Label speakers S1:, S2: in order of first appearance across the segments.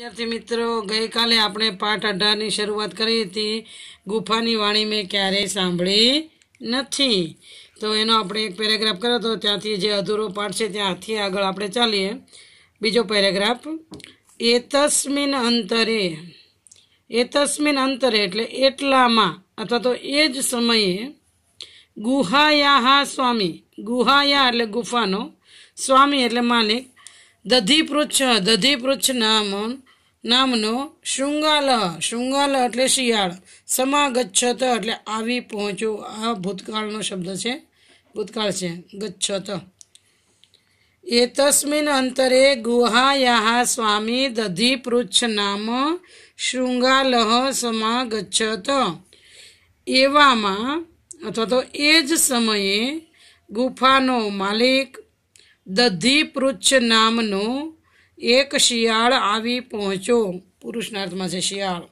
S1: વિદ્યાર્થી મિત્રો ગઈકાલે આપણે પાઠ અઢારની શરૂઆત કરી હતી ગુફાની વાણી મેં ક્યારેય સાંભળી નથી તો એનો આપણે એક પેરેગ્રાફ કર્યો હતો ત્યાંથી જે અધૂરો પાઠ છે ત્યાંથી આગળ આપણે ચાલીએ બીજો પેરેગ્રાફ એતસ્મિન અંતરે એતસ્મિન અંતરે એટલે એટલામાં અથવા તો એ જ સમયે ગુહાયાહા સ્વામી ગુહાયા એટલે ગુફાનો સ્વામી એટલે માલિક દધિપૃચ્છ દધિપૃચ્છ નામ નામનો શૃંગાલ શૃંગાલ એટલે શિયાળ સમાગચ્છત એટલે આવી પહોંચો આ ભૂતકાળનો શબ્દ છે ભૂતકાળ છે ગચ્છત એતસ્મિન અંતરે ગુહાયા સ્વામી દધી પૃચ્છ નામ શૃંગાલ સમાગચ્છત એવામાં અથવા તો એ જ સમયે ગુફાનો માલિક દધી પૃચ્છ નામનો એક શિયાળ આવી પહોંચ્યો પુરુષાર્થમાં છે શિયાળ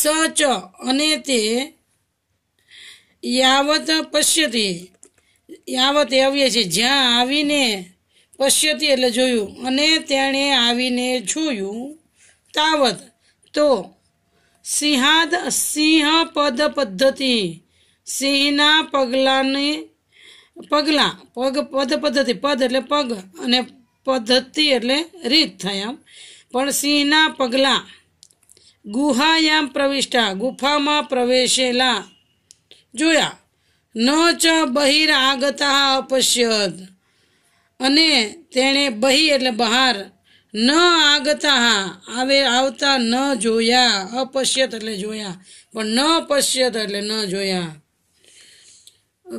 S1: સચ અને તે યાવત પશ્યતી યાવત અવ્ય છે જ્યાં આવીને પશ્યતી એટલે જોયું અને તેણે આવીને જોયું તાવત તો સિંહાદ સિંહ પદ પદ્ધતિ સિંહના પગલાંને પગલાં પગ પદ પદ્ધતિ પદ એટલે પગ અને પદ્ધતિ એટલે રીત થાય આમ પણ સિંહના પગલાં ગુહાયામ પ્રવિષ્ટા ગુફામાં પ્રવેશેલા જોયા ન ચ બહિર આગતા અપશ્યદ અને તેણે બહી એટલે બહાર ન આગતા આવે આવતા ન જોયા અપશ્યત એટલે જોયા પણ ન અપશ્યત એટલે ન જોયા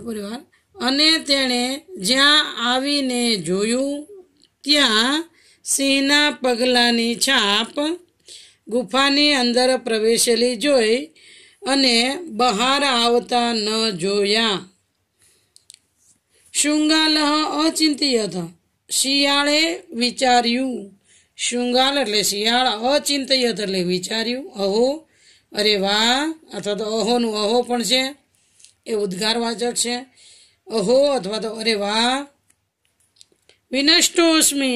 S1: પરિવાર અને તેણે જ્યાં આવીને જોયું ત્યાં સિંહના પગલાંની છાપ ગુફાની અંદર પ્રવેશેલી જોઈ અને બહાર આવતા ન જોયા શૃંગાલહ અચિંત્યત શિયાળે વિચાર્યું શૃંગાલ એટલે શિયાળ અચિંત્યત એટલે વિચાર્યું અહો અરે વાહ અથવા તો અહોનું અહો પણ છે એ ઉદ્ગારવાચક છે અહો અથવા તો અરે વાહ વિનષ્ટોસ્મિ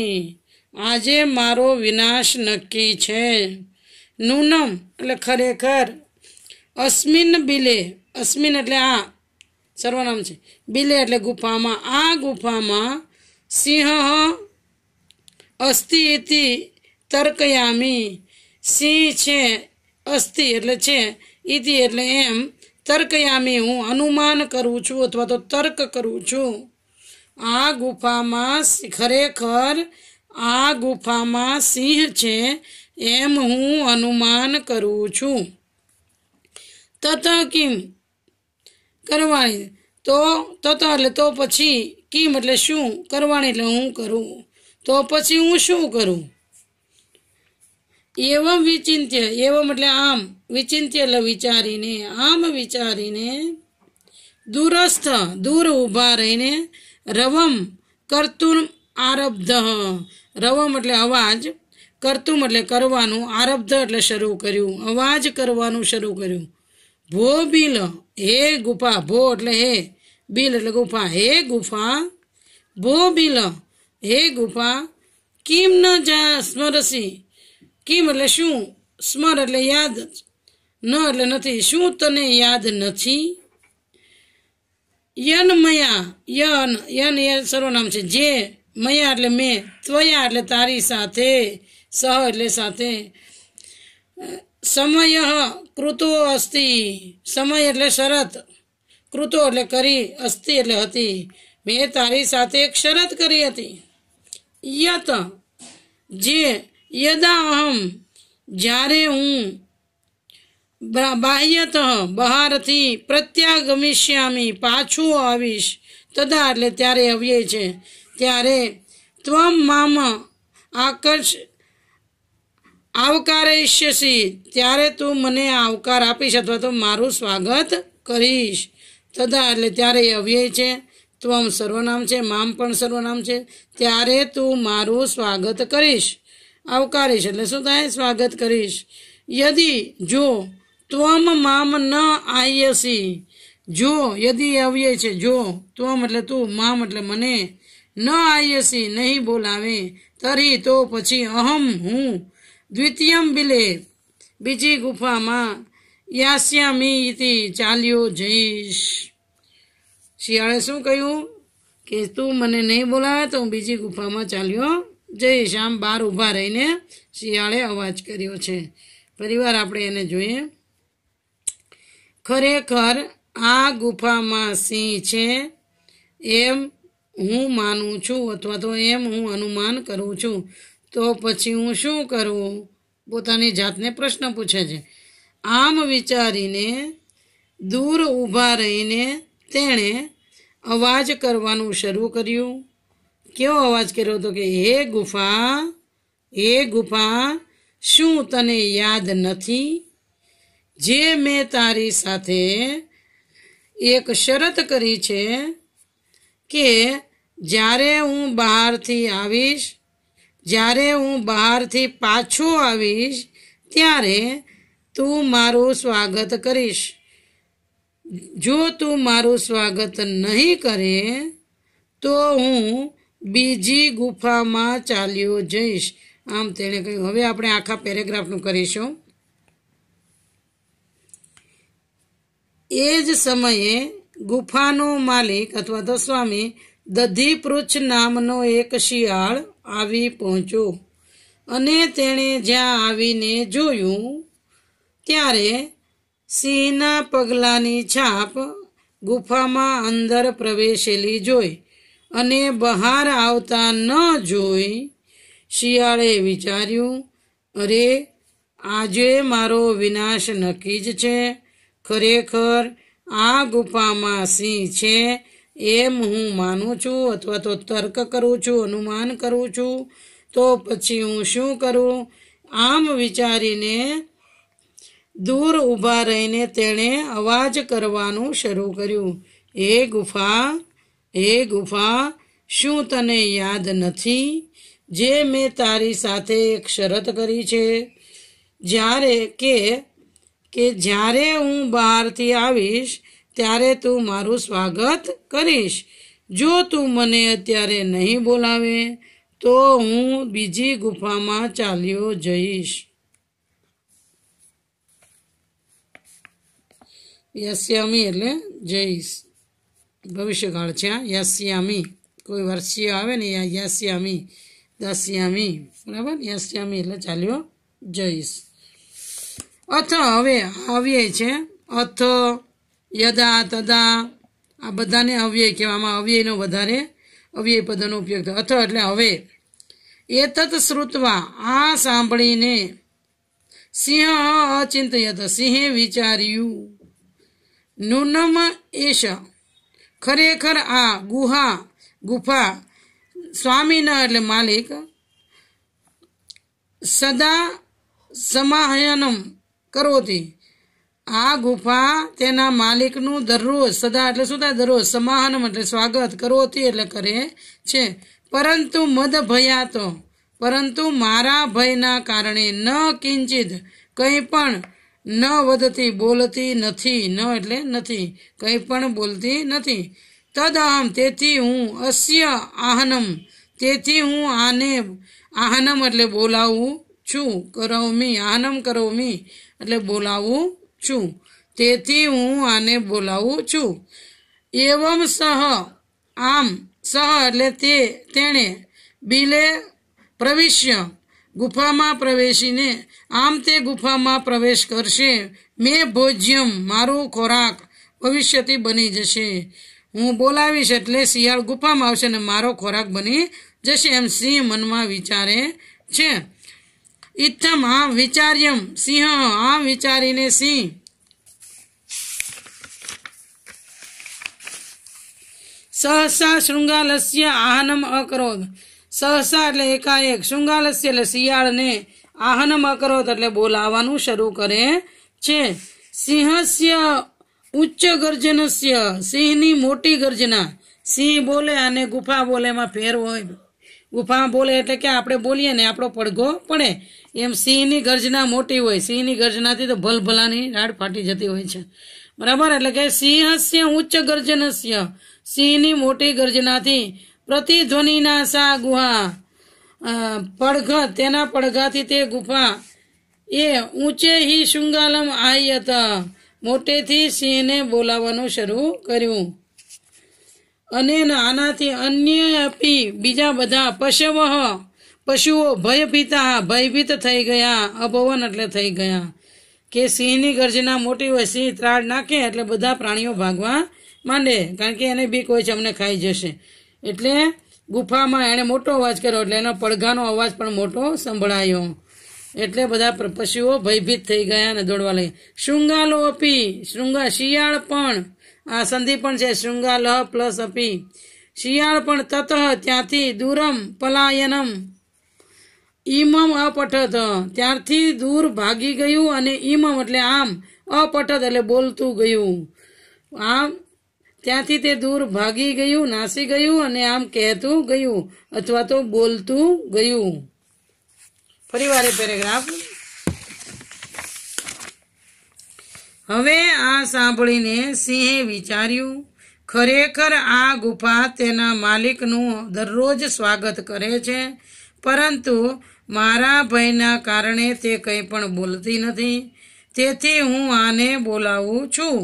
S1: આજે મારો વિનાશ નક્કી છે નૂનમ એટલે ખરેખર અસ્મિન બિલે અસ્મિન એટલે આ સર્વનામ છે બિલે એટલે ગુફામાં આ ગુફામાં સિંહ અસ્થિ ઇતિ તર્કયામી સિંહ છે અસ્થિ એટલે છે ઇતિ એટલે એમ તર્કયામી હું અનુમાન કરું છું અથવા તો તર્ક કરું છું આ ગુફામાં ખરેખર આ ગુફામાં સિંહ છે એમ હું અનુમાન કરું છું તત કિમ કરવાની તો તથા એટલે તો પછી કિમ એટલે શું કરવાની એટલે હું કરું તો પછી હું શું કરું એવમ વિચિંત્ય એવમ એટલે આમ વિચિંત્ય એટલે વિચારીને આમ વિચારીને દૂરસ્થ દૂર ઊભા રહીને રવમ કરતું આરબ્ધ રવમ એટલે અવાજ કરતું એટલે કરવાનું આરબ્ધ એટલે શરૂ કર્યું અવાજ કરવાનું શરૂ કર્યું ભો બિલ હે ગુફા ભો એટલે હે બિલ એટલે ગુફા હે ગુફા ભો બિલ હે ગુફા કિમ ન જા સ્મરસી કિમ એટલે શું સ્મર એટલે યાદ ન એટલે નથી શું તને યાદ નથી યન મયા યન યન એ સર્વનામ છે જે મયા એટલે મેં ત્વયા એટલે તારી સાથે સહ એટલે સાથે સમય કૃતો અસ્તિ સમય એટલે શરત કૃતો એટલે કરી અસ્તિ એટલે હતી મેં તારી સાથે એક શરત કરી હતી યત જે યદા અહમ જ્યારે હું બાહ્યતઃ બહારથી પ્રત્યાગમિષ્યામી પાછું આવીશ તદા એટલે ત્યારે અવ્યય છે ત્યારે ત્વમ મામ આકર્ષ આવકારયિષ્યસી ત્યારે તું મને આવકાર આપીશ અથવા તો મારું સ્વાગત કરીશ તદા એટલે ત્યારે અવ્યય છે ત્વમ સર્વનામ છે મામ પણ સર્વનામ છે ત્યારે તું મારું સ્વાગત કરીશ આવકારીશ એટલે શું થાય સ્વાગત કરીશ યદી જો ત્વમ મામ ન આયસી જો યદિ અવ્યય છે જો ત્વમ એટલે તું મામ એટલે મને ન આયસી નહીં બોલાવે તરી તો પછી અહમ હું દ્વિતીયમ બિલે બીજી ગુફામાં યાસ્યામી ચાલ્યો જઈશ શિયાળે શું કહ્યું કે તું મને નહીં બોલાવે તો હું બીજી ગુફામાં ચાલ્યો જઈશ આમ બહાર ઊભા રહીને શિયાળે અવાજ કર્યો છે પરિવાર આપણે એને જોઈએ ખરેખર આ ગુફામાં સિંહ છે એમ હું માનું છું અથવા તો એમ હું અનુમાન કરું છું તો પછી હું શું કરું પોતાની જાતને પ્રશ્ન પૂછે છે આમ વિચારીને દૂર ઊભા રહીને તેણે અવાજ કરવાનું શરૂ કર્યું કેવો અવાજ કર્યો હતો કે હે ગુફા હે ગુફા શું તને યાદ નથી જે મેં તારી સાથે એક શરત કરી છે કે જ્યારે હું બહારથી આવીશ જ્યારે હું બહારથી પાછો આવીશ ત્યારે તું મારું સ્વાગત કરીશ જો તું મારું સ્વાગત નહીં કરે તો હું બીજી ગુફામાં ચાલ્યો જઈશ આમ તેણે કહ્યું હવે આપણે આખા પેરેગ્રાફનું કરીશું એ જ સમયે ગુફાનો માલિક અથવા તો સ્વામી દધીપૃચ્છ નામનો એક શિયાળ આવી પહોંચ્યો અને તેણે જ્યાં આવીને જોયું ત્યારે સિંહના પગલાની છાપ ગુફામાં અંદર પ્રવેશેલી જોઈ અને બહાર આવતા ન જોઈ શિયાળે વિચાર્યું અરે આજે મારો વિનાશ નક્કી જ છે ખરેખર આ ગુફામાં સિંહ છે એમ હું માનું છું અથવા તો તર્ક કરું છું અનુમાન કરું છું તો પછી હું શું કરું આમ વિચારીને દૂર ઊભા રહીને તેણે અવાજ કરવાનું શરૂ કર્યું એ ગુફા એ ગુફા શું તને યાદ નથી જે મેં તારી સાથે એક શરત કરી છે જ્યારે કે કે જ્યારે હું બહાર થી આવીશ ત્યારે તું મારું સ્વાગત કરીશ જો તું મને અત્યારે નહીં બોલાવે તો હું બીજી ગુફામાં ચાલ્યો જઈશ યસ્યમીલે જઈશ ભવિષ્યગાણ છે યસ્યમી કોઈ વર્ષીયો આવે ને યસ્યમી દાસ્યમી ફરી વખત યસ્યમીલે ચાલ્યો જઈશ અથ હવે અવ્યય છે અથ યદા તદા આ બધાને અવ્યય કહેવામાં અવ્યયનો વધારે અવ્યય પદનો ઉપયોગ થયો અથ એટલે હવે એ તત શ્રુતવા આ સાંભળીને સિંહ અચિંતયત સિંહે વિચાર્યું નૂનમ એશ ખરેખર આ ગુહા ગુફા સ્વામીના એટલે માલિક સદા સમાહયનમ કરોતી આ ગુફા તેના માલિકનું દરરોજ સદા એટલે શું થાય દરરોજ સમાહનમ એટલે સ્વાગત કરોતી એટલે કરે છે પરંતુ મદ તો પરંતુ મારા ભયના કારણે ન કિંચિત કંઈ પણ ન વધતી બોલતી નથી ન એટલે નથી કંઈ પણ બોલતી નથી તદહમ તેથી હું અસ્ય આહનમ તેથી હું આને આહનમ એટલે બોલાવું છું કરવમી આનમ કરવમી એટલે બોલાવું છું તેથી હું આને બોલાવું છું એવમ સહ આમ સહ એટલે તે તેણે બિલે પ્રવિશ્ય ગુફામાં પ્રવેશીને આમ તે ગુફામાં પ્રવેશ કરશે મેં ભોજ્યમ મારો ખોરાક ભવિષ્યથી બની જશે હું બોલાવીશ એટલે શિયાળ ગુફામાં આવશે અને મારો ખોરાક બની જશે એમ સિંહ મનમાં વિચારે છે ઇત્થમ આમ વિચાર્યમ સિંહ આમ વિચારીને સિંહ સહસા શૃંગાલસ્ય આહનમ અકરોધ સહસા એટલે એકાએક શૃંગાલસ્ય એટલે શિયાળને આહનમ અકરોધ એટલે બોલાવાનું શરૂ કરે છે સિંહસ્ય ઉચ્ચ ગર્જનસ્ય સિંહની મોટી ગર્જના સિંહ બોલે અને ગુફા બોલેમાં ફેર હોય ગુફા બોલે એટલે કે આપણે બોલીએ ને આપણો પડઘો પડે એમ સિંહની ગર્જના મોટી હોય સિંહની ગર્જનાથી તો ભલભલાની રાડ ફાટી જતી હોય છે બરાબર એટલે કે સિંહ સિંહસ્ય ઉચ્ચ ગર્જન ગર્જનસ્ય સિંહની મોટી ગર્જનાથી પ્રતિધ્વનિના સા ગુહા પડઘ તેના પડઘાથી તે ગુફા એ ઊંચે હિ શુંગાલમ હતા મોટેથી સિંહને બોલાવવાનું શરૂ કર્યું અને આનાથી અન્ય અપી બીજા બધા પશવહ પશુઓ ભયભીતા ભયભીત થઈ ગયા અભવન એટલે થઈ ગયા કે સિંહની ગર્જના મોટી હોય સિંહ ત્રાડ નાખે એટલે બધા પ્રાણીઓ ભાગવા માંડે કારણ કે એને બીક હોય છે અમને ખાઈ જશે એટલે ગુફામાં એણે મોટો અવાજ કર્યો એટલે એનો પડઘાનો અવાજ પણ મોટો સંભળાયો એટલે બધા પશુઓ ભયભીત થઈ ગયા અને દોડવા લાગ્યા શૃંગાલો અપી શૃંગા શિયાળ પણ આ સંધિ પણ છે શૃંગા પ્લસ અપી શિયાળ પણ તત ત્યાંથી દૂરમ પલાયનમ ઈમમ અપઠત ત્યારથી દૂર ભાગી ગયું અને ઈમમ એટલે આમ અપઠત એટલે બોલતું ગયું આમ ત્યાંથી તે દૂર ભાગી ગયું નાસી ગયું અને આમ કહેતું ગયું અથવા તો બોલતું ગયું ફરી વારે પેરેગ્રાફ હવે આ સાંભળીને સિંહે વિચાર્યું ખરેખર આ ગુફા તેના માલિકનું દરરોજ સ્વાગત કરે છે પરંતુ મારા ભયના કારણે તે કંઈ પણ બોલતી નથી તેથી હું આને બોલાવું છું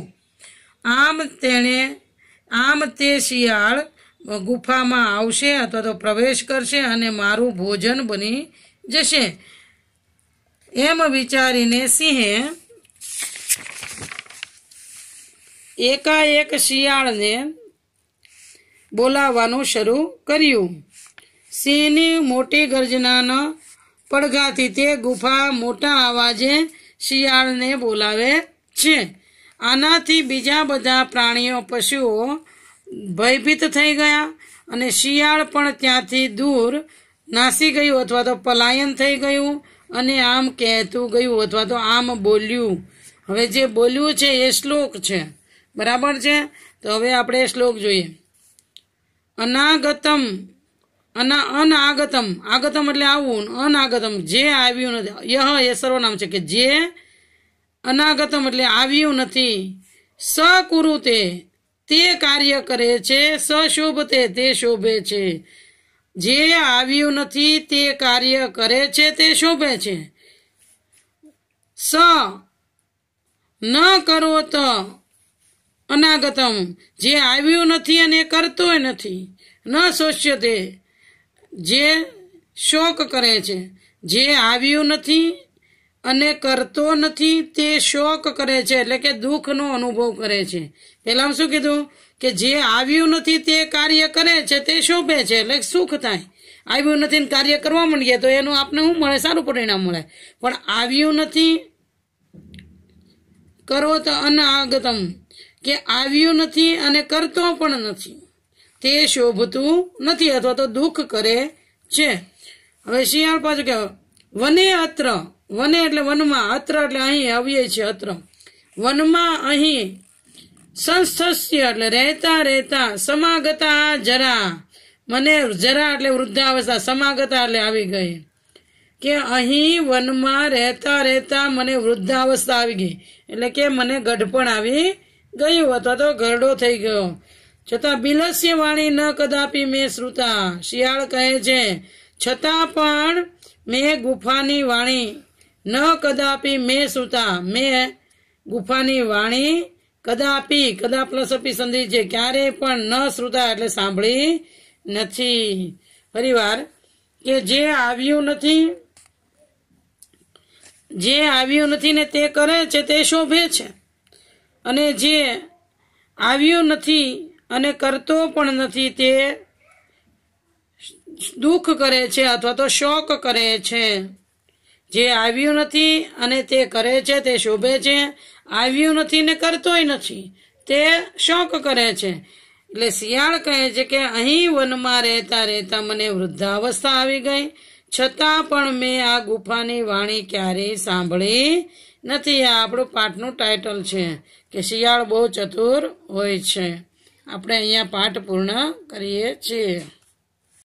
S1: આમ તેણે આમ તે શિયાળ ગુફામાં આવશે અથવા તો પ્રવેશ કરશે અને મારું ભોજન બની જશે એમ વિચારીને સિંહે એકાએક શિયાળને બોલાવવાનું શરૂ કર્યું સિંહની મોટી ગર્જનાના પડઘાથી તે ગુફા મોટા અવાજે શિયાળને બોલાવે છે આનાથી બીજા બધા પ્રાણીઓ પશુઓ ભયભીત થઈ ગયા અને શિયાળ પણ ત્યાંથી દૂર નાસી ગયું અથવા તો પલાયન થઈ ગયું અને આમ કહેતું ગયું અથવા તો આમ બોલ્યું હવે જે બોલ્યું છે એ શ્લોક છે બરાબર છે તો હવે આપણે શ્લોક જોઈએ અનાગતમ અના અનાગતમ આગતમ એટલે આવવું અનાગતમ જે આવ્યું નથી યહ એ સર્વનામ છે કે જે અનાગતમ એટલે આવ્યું નથી સકુરુ તે તે કાર્ય કરે છે સશોભતે તે શોભે છે જે આવ્યું નથી તે કાર્ય કરે છે તે શોભે છે સ ન કરો તો અનાગતમ જે આવ્યું નથી અને કરતોય નથી ન શોષ્ય તે જે શોક કરે છે જે આવ્યું નથી અને કરતો નથી તે શોક કરે છે એટલે કે દુઃખનો અનુભવ કરે છે પહેલાં શું કીધું કે જે આવ્યું નથી તે કાર્ય કરે છે તે શોભે છે એટલે સુખ થાય આવ્યું નથી ને કાર્ય કરવા માંડીએ તો એનું આપને શું મળે સારું પરિણામ મળે પણ આવ્યું નથી કરો તો અનાગતમ કે આવ્યું નથી અને કરતો પણ નથી તે શોભતું નથી અથવા તો દુઃખ કરે છે હવે શિયાળ પાછું કે વને અત્ર વને એટલે વનમાં અત્ર એટલે અહીં અવ્યય છે અત્ર વનમાં અહીં સંસ્થસ્ય એટલે રહેતા રહેતા સમાગતા જરા મને જરા એટલે વૃદ્ધાવસ્થા સમાગતા એટલે આવી ગઈ કે અહીં વનમાં રહેતા રહેતા મને વૃદ્ધાવસ્થા આવી ગઈ એટલે કે મને ગઢપણ આવી ગયું અથવા તો ઘરડો થઈ ગયો છતાં બિલસ્ય વાણી ન કદાપી મેં શ્રુતા શિયાળ કહે છે છતાં પણ મેં ગુફાની વાણી ન કદાપી મેં શ્રુતા મેં ગુફાની વાણી કદાપી કદા પ્લસ અપી સંધિ છે ક્યારેય પણ ન શ્રુતા એટલે સાંભળી નથી પરિવાર કે જે આવ્યું નથી જે આવ્યું નથી ને તે કરે છે તે શોભે છે અને જે આવ્યો નથી અને કરતો પણ નથી તે દુઃખ કરે છે અથવા તો શોક કરે છે જે આવ્યું નથી અને તે કરે છે તે શોભે છે આવ્યું નથી ને કરતોય નથી તે શોક કરે છે એટલે શિયાળ કહે છે કે અહીં વનમાં રહેતા રહેતા મને વૃદ્ધાવસ્થા આવી ગઈ છતાં પણ મેં આ ગુફાની વાણી ક્યારેય સાંભળી નથી આ આપણું પાઠનું ટાઇટલ છે કે શિયાળ બહુ ચતુર હોય છે આપણે અહીંયા પાઠ પૂર્ણ કરીએ છીએ